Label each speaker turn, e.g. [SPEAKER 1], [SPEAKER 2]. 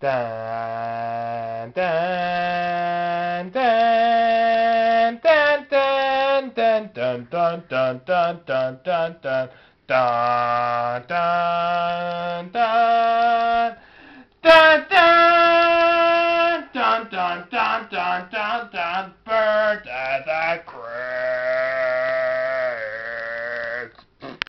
[SPEAKER 1] Dun, dun, dun, dun, dun, dun, dun, dun, dun, dun, dun, dun, dun. Dun, dun, dun. Dun,
[SPEAKER 2] dun, dun, dun, dun, dun, dun, dun, bird.